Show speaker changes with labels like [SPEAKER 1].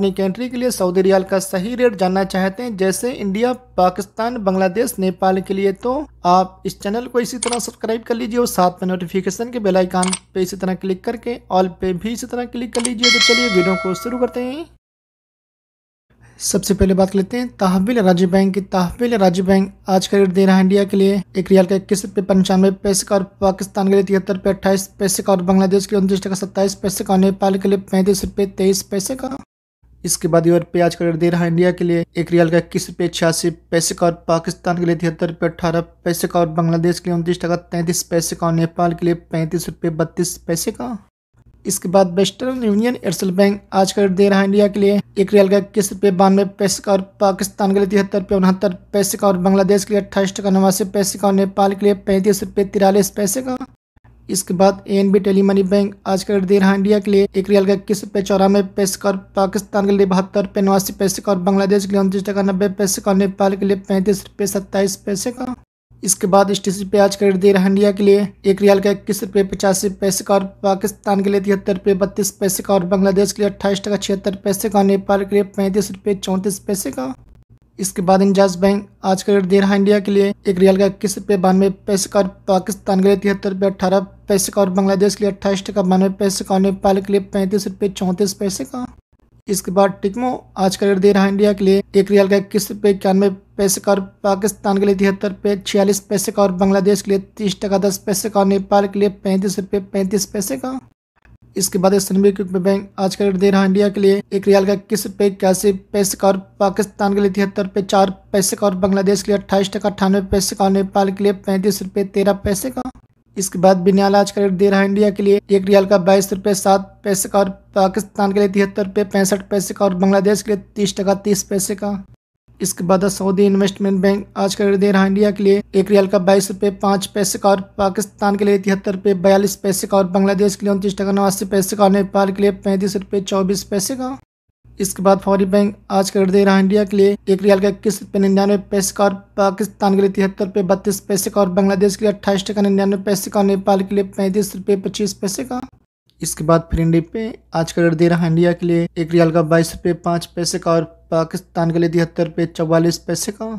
[SPEAKER 1] अपनी कंट्री के लिए सऊदी रियाल का सही रेट जानना चाहते हैं जैसे इंडिया पाकिस्तान बांग्लादेश नेपाल के लिए तो आप इस चैनल को इसी तरह सब्सक्राइब कर लीजिए और साथ में नोटिफिकेशन के बेल आइकन पे इसी तरह क्लिक करके ऑल पे भी इसी तरह क्लिक कर लीजिए तो चलिए वीडियो को शुरू करते हैं सबसे पहले बात लेते हैं तहविल राज्य बैंक की तहविल राज्य बैंक आज का रेट दे रहा है इंडिया के लिए एक रियाल का इक्कीस रुपये पंचानवे पैसे का और पाकिस्तान के लिए तिहत्तर रुपये अट्ठाईस पैसे का और बांग्लादेश के लिए उनतीस टका सत्ताईस पैसे का नेपाल के लिए पैंतीस रुपये तेईस पैसे का इसके बाद ये पे आज का रेट दे रहा है इंडिया के लिए एक रियाल का इक्कीस रुपये छियासी पैसे का और पाकिस्तान के लिए तिहत्तर रुपये अठारह पैसे का और बांग्लादेश के लिए उनतीस टका तैंतीस पैसे का और नेपाल के लिए पैंतीस रुपये बत्तीस पैसे का इसके बाद वेस्टर्न यूनियन एयरसेल बैंक आज का रेट दे रहा है इंडिया के लिए एक रियाल का इक्कीस रुपये बानवे पैसे का और पाकिस्तान के लिए तिहत्तर रुपये उनहत्तर पैसे का और बांग्लादेश के लिए अट्ठाईस टका नवासी पैसे का और नेपाल के लिए पैंतीस रुपये तिरालीस पैसे का इसके बाद A N B tele money bank आज का दे रहा इंडिया के लिए एक रियल का इक्कीस रुपये चौरानवे पैसे का और पाकिस्तान के लिए बहत्तर रुपये नवासी पैसे का और बांग्लादेश के लिए उनतीस टका नब्बे पैसे का नेपाल के लिए पैंतीस रुपये सत्ताईस पैसे का इसके बाद एस टी सी पे आज का दे रहा इंडिया के लिए एक रियाल का इक्कीस रुपये पचासी पैसे का और पाकिस्तान के लिए तिहत्तर रुपये बत्तीस पैसे का और बांग्लादेश के लिए अट्ठाईस टका छिहत्तर पैसे का नेपाल के लिए पैंतीस रुपये चौंतीस पैसे का इसके बाद इंजाज बैंक आज का रेट दे रहा है इंडिया के लिए एक रियल का इक्कीस रुपये बानवे पैसे का और पाकिस्तान के लिए तिहत्तर रुपये अट्ठारह पैसे का और बांग्लादेश के लिए अट्ठाईस टका बानवे पैसे का और नेपाल के लिए पैंतीस रुपये चौंतीस पैसे का इसके बाद टिकमो आज का रेट दे रहा है इंडिया के लिए एक रियल का इक्कीस रुपये इक्यानवे पैसे का और पाकिस्तान के लिए तिहत्तर रुपये छियालीस पैसे का और बांग्लादेश के लिए तीस टका दस पैसे का और नेपाल के लिए पैंतीस रुपये पैंतीस पैसे का इसके बाद बैंक आज का रेट दे रहा है इंडिया के लिए एक रियाल का किस पे इक्यासी पैसे का और पाकिस्तान के लिए तिहत्तर पे चार पैसे का और बांग्लादेश के लिए अट्ठाईस टका अट्ठानवे पैसे का और नेपाल के लिए पैंतीस रुपए तेरह पैसे का इसके बाद बिन्याल आज का रेट दे रहा है इंडिया के लिए एक रियाल का बाईस रुपए सात पैसे का और पाकिस्तान के लिए तिहत्तर रुपए पैंसठ पैसे का और बांग्लादेश के लिए तीस टका तीस पैसे का इसके बाद सऊदी इन्वेस्टमेंट बैंक आज का रेट दे रहा है इंडिया के लिए एक रियाल का बाईस रुपए पांच पैसे का और पाकिस्तान के लिए तिहत्तर रुपए बयालीस पैसे का और बांग्लादेश के लिए उनतीस टका नवासी पैसे का और नेपाल के लिए पैंतीस रुपए चौबीस पैसे का इसके बाद फौरी बैंक आज का रेट दे रहा है इंडिया के लिए एक रियाल का इक्कीस रुपए निन्यानवे पैसे का और पाकिस्तान के लिए तिहत्तर रुपए बत्तीस पैसे का और बांग्लादेश के लिए अट्ठाईस टका निन्यानवे पैसे का और नेपाल के लिए पैंतीस रुपये पच्चीस पैसे का इसके बाद फिर इंडिया पे आज का रेट दे रहा है इंडिया के लिए एक रियाल का बाईस रुपए पांच पैसे का और पाकिस्तान के लिए तिहत्तर पे चवालीस पैसे का